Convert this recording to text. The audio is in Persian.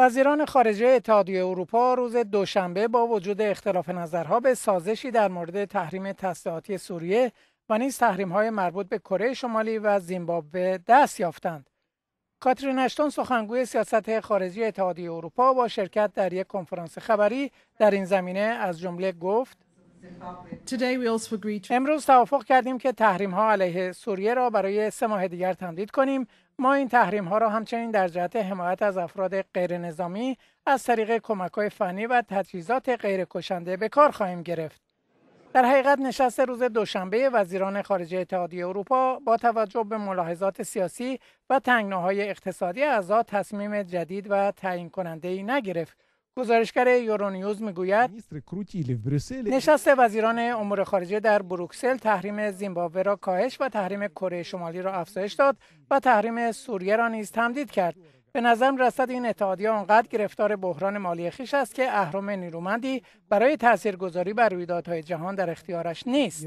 وزیران خارجه اتحادیه اروپا روز دوشنبه با وجود اختلاف نظرها به سازشی در مورد تحریم تسلیحاتی سوریه و نیز تحریم‌های مربوط به کره شمالی و زیمبابوه دست یافتند. کاترین اشتون سخنگوی سیاست خارجی اتحادیه اروپا با شرکت در یک کنفرانس خبری در این زمینه از جمله گفت امروز توافق کردیم که تحریم ها علیه سوریه را برای سه ماه دیگر تمدید کنیم ما این تحریم ها را همچنین در جهت حمایت از افراد غیر نظامی از طریق کمک های فنی و تجهیزات غیر کشنده به کار خواهیم گرفت در حقیقت نشست روز دوشنبه وزیران خارجه اتحادیه اروپا با توجه به ملاحظات سیاسی و تنگناهای اقتصادی اعضا تصمیم جدید و تعیین کننده ای نگرفت گزارشگر یورونیوز میگوید نشست وزیران امور خارجه در بروکسل تحریم زیمبابوه را کاهش و تحریم کره شمالی را افزایش داد و تحریم سوریه را نیز تمدید کرد به نظر رسد این اتحادیه آنقدر گرفتار بحران مالی خیش است که اهرام نیرومندی برای تاثیرگذاری بر رویدادهای جهان در اختیارش نیست